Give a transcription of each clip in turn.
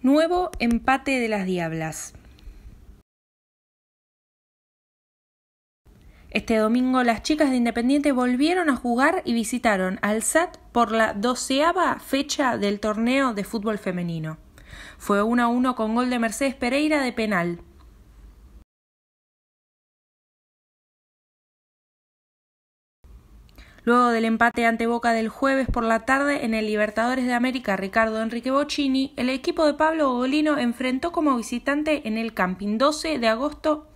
Nuevo empate de las Diablas. Este domingo las chicas de Independiente volvieron a jugar y visitaron al SAT por la doceava fecha del torneo de fútbol femenino. Fue 1 a 1 con gol de Mercedes Pereira de penal. Luego del empate ante Boca del jueves por la tarde en el Libertadores de América Ricardo Enrique Bocini, el equipo de Pablo Golino enfrentó como visitante en el Camping 12 de agosto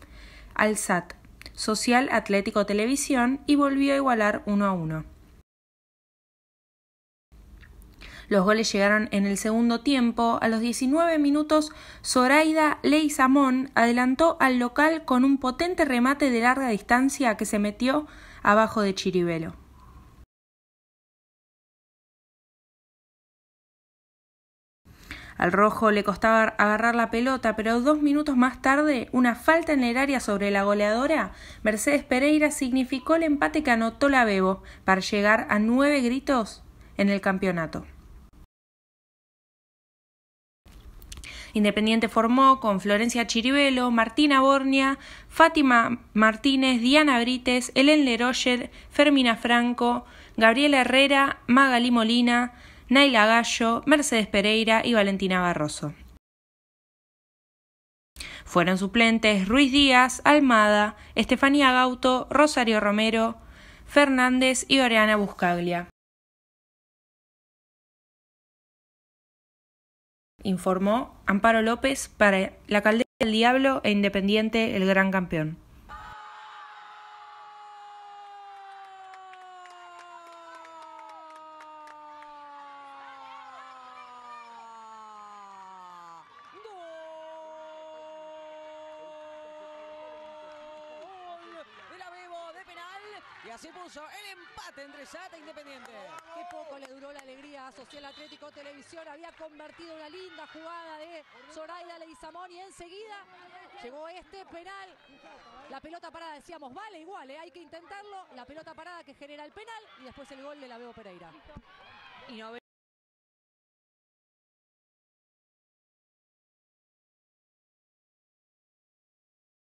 al SAT, Social Atlético Televisión, y volvió a igualar 1 a 1. Los goles llegaron en el segundo tiempo. A los 19 minutos, Zoraida Samón adelantó al local con un potente remate de larga distancia que se metió abajo de Chiribelo. Al rojo le costaba agarrar la pelota, pero dos minutos más tarde, una falta en el área sobre la goleadora, Mercedes Pereira significó el empate que anotó la Bebo para llegar a nueve gritos en el campeonato. Independiente formó con Florencia Chiribelo, Martina Bornia, Fátima Martínez, Diana Brites, Helen Leroyer, Fermina Franco, Gabriela Herrera, Magali Molina, Naila Gallo, Mercedes Pereira y Valentina Barroso. Fueron suplentes Ruiz Díaz, Almada, Estefanía Gauto, Rosario Romero, Fernández y Oriana Buscaglia. Informó Amparo López para la Caldera del Diablo e Independiente, el gran campeón. así se puso el empate entre Sata e Independiente. Qué poco le duró la alegría a Social Atlético Televisión. Había convertido una linda jugada de Zoraida Leizamón y enseguida llegó este penal. La pelota parada, decíamos, vale igual, ¿eh? hay que intentarlo. La pelota parada que genera el penal y después el gol de la Veo Pereira. Y no